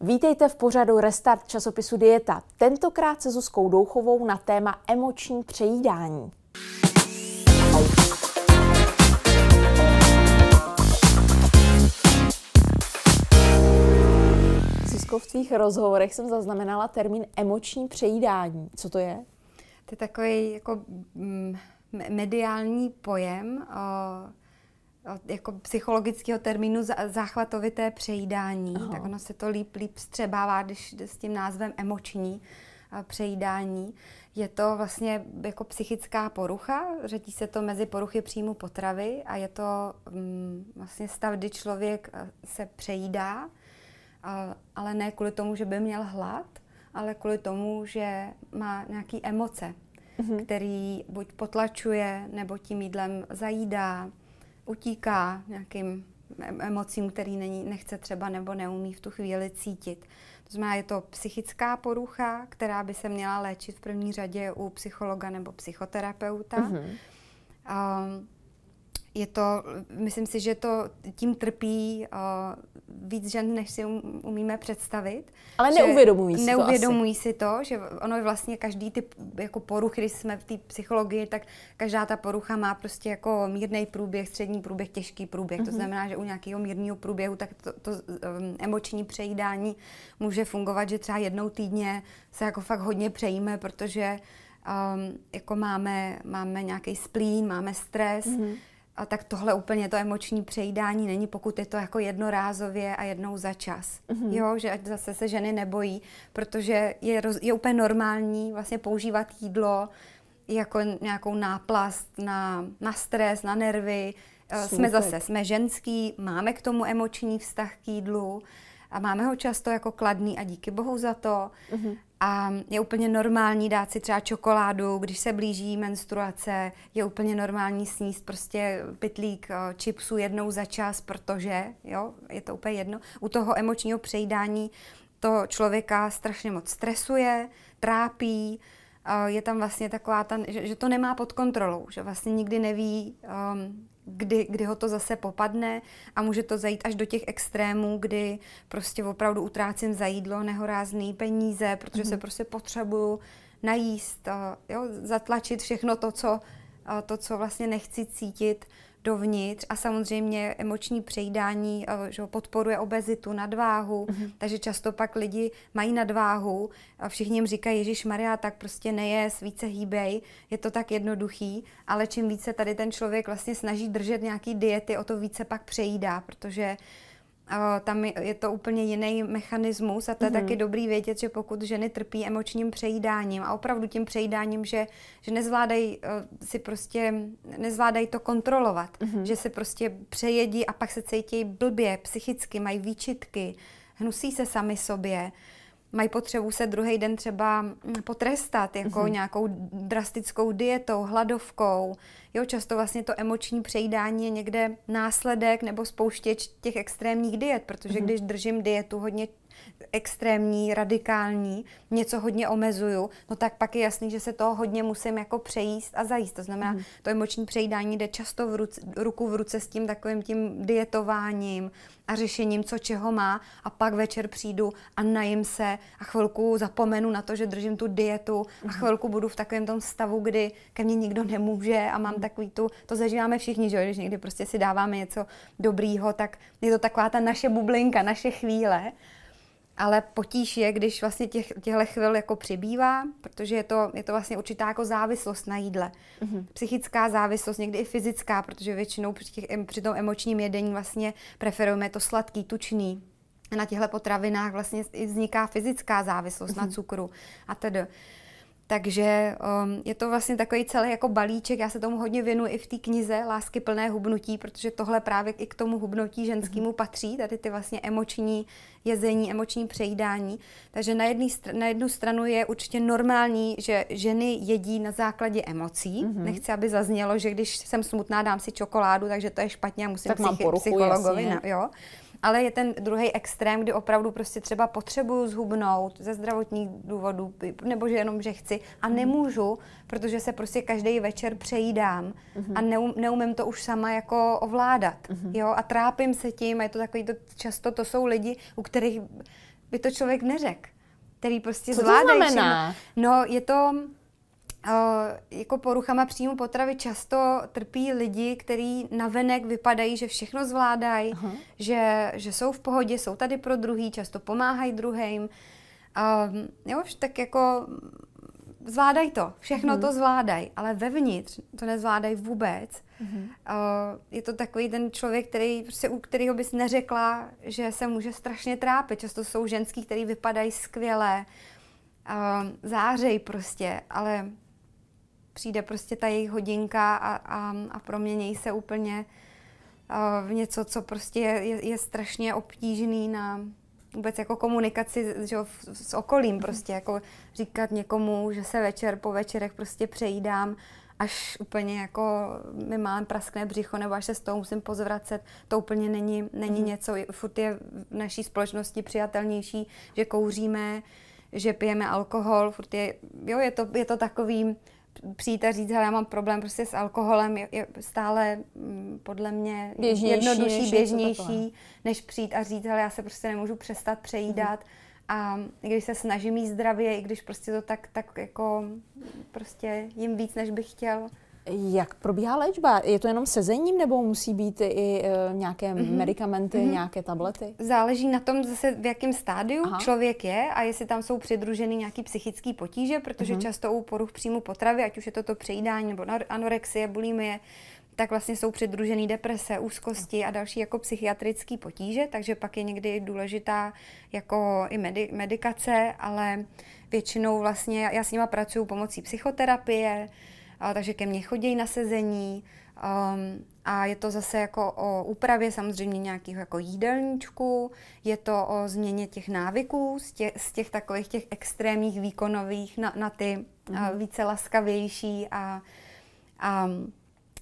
Vítejte v pořadu Restart časopisu Dieta. Tentokrát se Zuzkou Douchovou na téma emoční přejídání. Zuzko, v tvých rozhovorech jsem zaznamenala termín emoční přejídání. Co to je? To je takový jako mm, mediální pojem jako psychologického termínu záchvatovité přejídání, Aha. tak ono se to líp, líp střebává, když s tím názvem emoční přejídání. Je to vlastně jako psychická porucha, řetí se to mezi poruchy příjmu potravy a je to mm, vlastně stav, kdy člověk e, se přejídá, ale ne kvůli tomu, že by měl hlad, ale kvůli tomu, že má nějaké emoce, mm-hmm. který buď potlačuje, nebo tím jídlem zajídá, utíká nějakým emocím, který není, nechce třeba nebo neumí v tu chvíli cítit. To znamená, je to psychická porucha, která by se měla léčit v první řadě u psychologa nebo psychoterapeuta. Mm-hmm. Um, je to, myslím si, že to tím trpí uh, víc žen, než si um, umíme představit. Ale neuvědomují si neuvědomují to asi. si to, že ono je vlastně každý typ jako poruchy, když jsme v té psychologii, tak každá ta porucha má prostě jako mírný průběh, střední průběh, těžký průběh. Mm-hmm. To mhm. znamená, že u nějakého mírného průběhu tak to, to um, emoční přejídání může fungovat, že třeba jednou týdně se jako fakt hodně přejíme, protože um, jako máme, máme nějaký splín, máme stres. Mm-hmm a tak tohle úplně to emoční přejídání není, pokud je to jako jednorázově a jednou za čas. Mm-hmm. Jo, že ať zase se ženy nebojí, protože je, roz, je úplně normální vlastně používat jídlo jako nějakou náplast na, na stres, na nervy. Smutek. Jsme zase, jsme ženský, máme k tomu emoční vztah k jídlu a máme ho často jako kladný a díky bohu za to. Mm-hmm. A je úplně normální dát si třeba čokoládu, když se blíží menstruace, je úplně normální sníst prostě pitlík čipsů eh, jednou za čas, protože jo, je to úplně jedno. U toho emočního přejídání to člověka strašně moc stresuje, trápí, eh, je tam vlastně taková ta, že, že to nemá pod kontrolou, že vlastně nikdy neví, ehm, kdy, kdy ho to zase popadne a může to zajít až do těch extrémů, kdy prostě opravdu utrácím za jídlo nehorázný peníze, protože mm-hmm. se mhm. prostě potřebuju najíst, jo, zatlačit všechno to, co, to, co vlastně nechci cítit dovnitř a samozřejmě emoční přejídání eh, že podporuje obezitu, nadváhu, mm-hmm. takže často pak lidi mají nadváhu a všichni jim říkají, Ježíš Maria, tak prostě nejez, více hýbej, je to tak jednoduchý, ale čím více tady ten člověk vlastně snaží držet nějaký diety, o to více pak přejídá, protože tam je to úplně jiný mechanismus a to je mm-hmm. taky dobrý vědět, že pokud ženy trpí emočním přejídáním a opravdu tím přejídáním, že, že nezvládají eh, si prostě, nezvládají to kontrolovat, mm-hmm. že se prostě přejedí a pak se cítí blbě, psychicky, mají výčitky, hnusí se sami sobě, uh, mají potřebu se druhý den třeba mm, potrestat jako mm-hmm. nějakou drastickou dietou, hladovkou. Jo, často vlastně to emoční přejídání je někde následek nebo spouštěč těch extrémních diet, protože mm-hmm. když držím dietu hodně extrémní, radikální, něco hodně omezuju, no tak pak je jasný, že se toho hodně musím jako přejíst a zajíst. To znamená, mm. to emoční přejídání jde často v ruce, ruku v ruce s tím takovým tím dietováním a řešením, co čeho má a pak večer přijdu a najím se a chvilku zapomenu na to, že držím tu dietu a mhm. chvilku budu v takovém tom stavu, kdy ke mně nikdo nemůže a mám mhm. takový tu, to zažíváme všichni, že když někdy prostě si dáváme něco dobrýho, tak je to taková ta naše bublinka, naše chvíle ale potíž je, když vlastně těch, těchto chvil jako přibývá, protože je to, je to vlastně určitá jako závislost na jídle. Mm-hmm. Psychická závislost, někdy i fyzická, protože většinou při, těch, při tom emočním jedení vlastně preferujeme to sladký, tučný, na těchto potravinách vlastně vzniká fyzická závislost mm-hmm. na mhm. cukru a tedy. Takže um, je to vlastně takový celý jako balíček, já se tomu hodně věnuji i v té knize Lásky plné hubnutí, protože tohle právě i k tomu hubnutí ženskému mhm. patří, tady ty vlastně emoční jezení, emoční přejídání. Takže na, jedný, na jednu stranu je určitě normální, že ženy jedí na základě emocí. Mm-hmm. Nechci, aby zaznělo, že když jsem smutná, dám si čokoládu, takže to je špatně a musím tak psychi- poruchu, psychologovi. Jasně. Jo. Ale je ten druhý extrém, kdy opravdu prostě třeba potřebuju zhubnout ze zdravotních důvodů, nebo že jenom, že chci a mhm. nemůžu, protože se prostě každý večer přejídám a mhm. neum, neumím to už sama jako ovládat. Mhm. Jo? A trápím se tím a je to takový, to, často to jsou lidi, u kterých by to člověk neřekl který prostě Co zvládají. To znamená? No, je to jako poruchama příjmu potravy často trpí lidi, kteří navenek vypadají, že všechno zvládají, uh-huh. že, že jsou v pohodě, jsou tady pro druhý, často pomáhají druhým. Um, jo, tak jako zvládají to, všechno uh-huh. to zvládají, ale vevnitř to nezvládají vůbec. Uh-huh. Uh, je to takový ten člověk, který, prostě, u kterého bys neřekla, že se může strašně trápit. Často jsou ženský, který vypadají skvěle, uh, zářej prostě, ale přijde prostě ta jejich hodinka a, a, a proměnějí se úplně eh, v něco, co prostě je, je, je strašně obtížný na vůbec jako komunikaci že, s okolím prostě, jako říkat někomu, že se večer po večerech prostě přejídám, až úplně jako mi mám praskné břicho nebo až se s tou musím pozvracet, to úplně není, není mm. něco, furt je v naší společnosti přijatelnější, že kouříme, že pijeme alkohol, furt je, jo, je to, je to takový přijít a říct, hele, já mám problém prostě s alkoholem, je, je stále m, mm, podle mě běžnější, jednodušší, než běžnější, je než přijít a říct, hele, já se prostě nemůžu přestat přejídat. Mm. A když se snažím jít zdravě, i když prostě to tak, tak jako prostě jim víc, než bych chtěl, jak probíhá léčba? Je to jenom sezením nebo musí být i e, nějaké mm-hmm. medicamenty, mm-hmm. nějaké tablety? Záleží na tom zase, v jakém stádiu Aha. člověk je a jestli tam jsou přidruženy nějaké psychické potíže, protože mm-hmm. často u poruch příjmu potravy, ať už je to to přejídání nebo anorexie, bulimie, tak vlastně jsou přidružený deprese, úzkosti a další jako psychiatrické potíže, takže pak je někdy důležitá jako i medi- medikace, ale většinou vlastně já s nima pracuju pomocí psychoterapie, takže ke mně chodí na sezení um, a je to zase jako o úpravě samozřejmě nějakého jako jídelníčku, je to o změně těch návyků z těch, z těch takových těch extrémních výkonových na, na ty mm-hmm. více laskavější a, a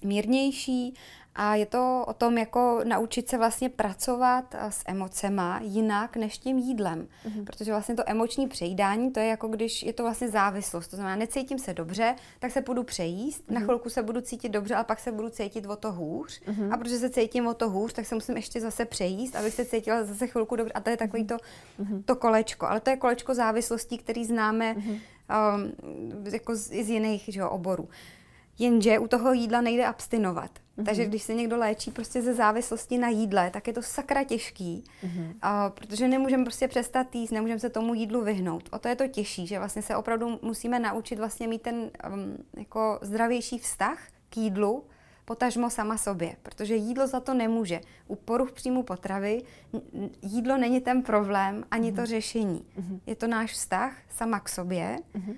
mírnější a je to o tom, jako naučit se vlastně pracovat eh, s emocema jinak než tím jídlem. Mm-hmm. Protože vlastně to emoční přejídání, to je jako když je to vlastně závislost. To znamená, necítím se dobře, tak se budu přejíst, mm-hmm. na mhm. chvilku se budu cítit dobře, ale pak se budu cítit o to hůř. Mm-hmm. A protože se cítím o to hůř, tak se musím ještě zase přejíst, abych se cítila zase chvilku dobře. A to je takový mhm. to, mm-hmm. to kolečko. Ale to je kolečko závislostí, který známe mm-hmm. um, jako z, z jiných že jo, oborů. Jenže u toho jídla nejde abstinovat. Mm-hmm. Takže když se někdo léčí prostě ze závislosti na jídle, tak je to sakra těžký, mm-hmm. a, protože nemůžeme prostě přestat jíst, nemůžeme se tomu jídlu vyhnout. O to je to těžší, že vlastně se opravdu musíme naučit vlastně mít ten um, jako zdravější vztah k jídlu, potažmo sama sobě, protože jídlo za to nemůže. U poruch příjmu potravy jídlo není ten problém ani mm-hmm. to mhm. řešení. Mm-hmm. Je to náš vztah sama k sobě. Mm-hmm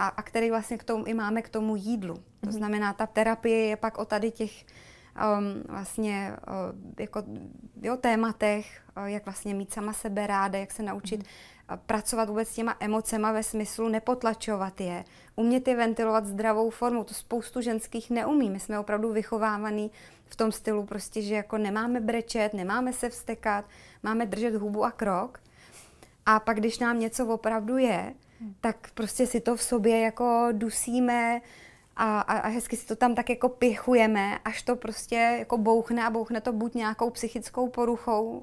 a, a který vlastně k tomu i máme k tomu jídlu. Mm-hmm. To mhm. znamená, ta terapie je pak o tady těch um, vlastně uh, jako, jo, tématech, uh, jak vlastně mít sama sebe ráda, jak se naučit mm-hmm. pracovat vůbec s těma emocema ve smyslu nepotlačovat je, umět je ventilovat zdravou formou, to spoustu ženských neumí. My jsme opravdu vychovávaný v tom stylu prostě, že jako nemáme brečet, nemáme se vstekat, máme držet hubu a krok. A pak, když nám něco opravdu je, tak prostě si to v sobě jako dusíme a, a, a hezky si to tam tak jako pichujeme, až to prostě jako bouchne a bouchne to buď nějakou psychickou poruchou,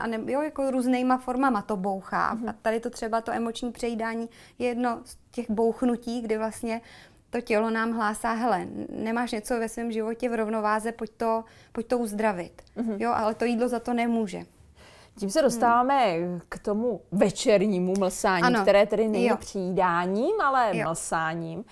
a ne, jo, jako různýma formama to bouchá. Mm-hmm. A tady to třeba to emoční přejídání je jedno z těch bouchnutí, kdy vlastně to tělo nám hlásá, hele, nemáš něco ve svém životě v rovnováze, pojď to, pojď to uzdravit. Mm-hmm. Jo, ale to jídlo za to nemůže. Tím se dostáváme hmm. k tomu večernímu mlsání, ano. které tedy není přijídáním, ale jo. mlsáním.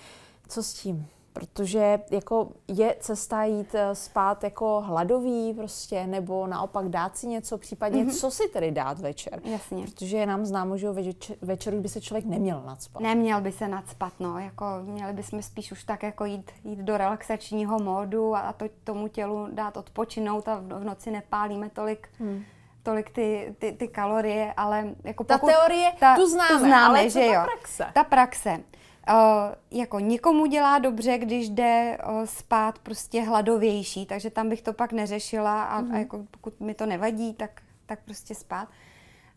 Co s tím? Protože jako je cesta jít eh, spát jako hladový prostě, nebo naopak dát si něco, případně mm-hmm. co si tedy dát večer. Jasně. Protože je nám známo, že večer, večer by se člověk neměl nadspat. Neměl by se nadspat, no. Jako měli bychom spíš už tak jako jít, jít do relaxačního módu a to, tomu tělu dát odpočinout a v noci nepálíme tolik... Hmm tolik ty, ty, ty kalorie, ale jako pokud... Ta teorie, ta, tu známe, tu známe ale že ta jo. praxe? Ta praxe. Uh, jako někomu dělá dobře, když jde uh, spát prostě hladovější, takže tam bych to pak neřešila a, mm-hmm. a mhm. jako pokud mi to nevadí, tak, tak prostě spát.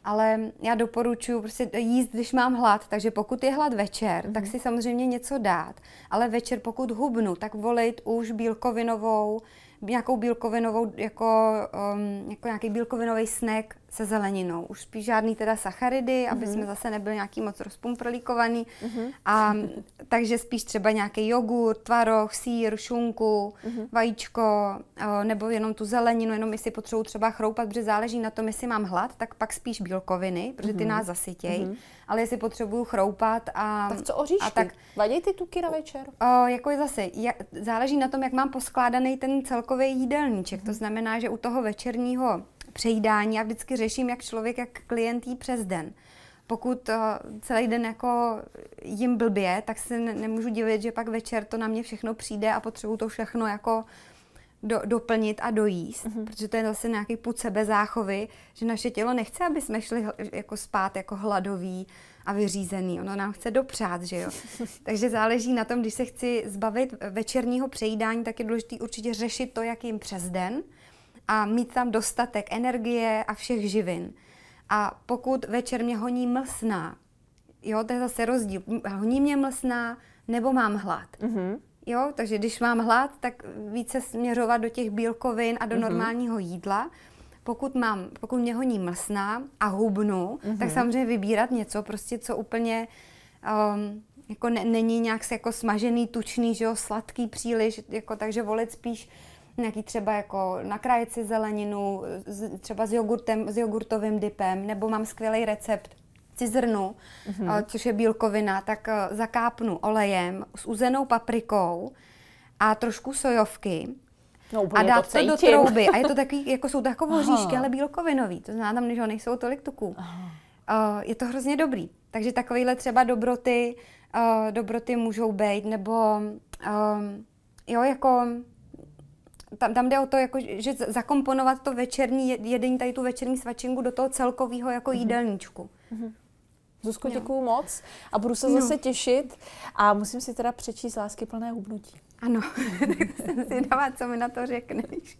Ale já doporučuji prostě jíst, když mám hlad, takže pokud je hlad večer, mm-hmm. tak mhm. si samozřejmě něco dát, ale večer pokud hubnu, tak volit už bílkovinovou nějakou bílkovinovou, jako, um, jako nějaký bílkovinový snack se zeleninou. Už spíš žádný teda sacharidy, mm-hmm. aby mhm. jsme zase nebyli nějaký moc rozpumprolíkovaný. Mm-hmm. A, takže spíš třeba nějaký jogurt, tvaroh, sír, šunku, mm-hmm. vajíčko, o, eh, nebo jenom tu zeleninu, jenom jestli potřebuji třeba chroupat, protože záleží na tom, jestli mám hlad, tak pak spíš bílkoviny, protože ty mm-hmm. nás zasytějí. Mm-hmm ale jestli potřebuju chroupat a... Tak co oříšky? A tak, Vaděj ty tuky na večer? O, jako je zase, jak, záleží na tom, jak mám poskládaný ten celkový jídelníček. Mm-hmm. To mhm. znamená, že u toho večerního přejídání já vždycky řeším, jak člověk, jak klient jí přes den pokud celý den jako jim blbě, tak se nemůžu divit, že pak večer to na mě všechno přijde a potřebuju to všechno jako do, doplnit a dojíst, mm-hmm. protože to je zase nějaký půd sebezáchovy, že naše tělo nechce, aby jsme šli jako spát jako hladový a vyřízený. Ono nám chce dopřát, že jo. Takže záleží na tom, když se chci zbavit večerního přejídání, tak je důležité určitě řešit to, jak jim přes den a mít tam dostatek energie a všech živin. A pokud večer mě honí mlsná, jo, to je zase rozdíl. Honí mě mlsná nebo mám hlad. Mm-hmm. Jo? Takže když mám hlad, tak více směřovat do těch bílkovin a do mm-hmm. normálního jídla. Pokud, mám, pokud mě honí mlsná a hubnu, mm-hmm. tak mhm. samozřejmě vybírat něco, prostě co úplně um, jako ne, není nějak jako smažený, tučný, že jo, sladký příliš, jako, takže volit spíš nějaký třeba jako nakrájet si zeleninu, z, třeba s jogurtem, s jogurtovým dipem, nebo mám skvělý recept cizrnu, mm-hmm. což je bílkovina, tak eh, zakápnu olejem s uzenou paprikou a trošku sojovky. No, a dát to, to do trouby. A je to takový, jako jsou takové hříšky, ale bílkovinový. To znamená tam, že nejsou tolik tuků. Uh, eh, je to hrozně dobrý. Takže takovýhle třeba dobroty, uh, dobroty můžou být, nebo uh, jo, jako tam, tam jde o to, jako, že zakomponovat to večerní jedení, tady tu večerní svačinku do toho celkového jako mm-hmm. jídelníčku. Mm-hmm. Zuzko, děkuju moc a budu se no. zase těšit a musím si teda přečíst lásky plné hubnutí. Ano, tak jsem si dává, co mi na to řekneš.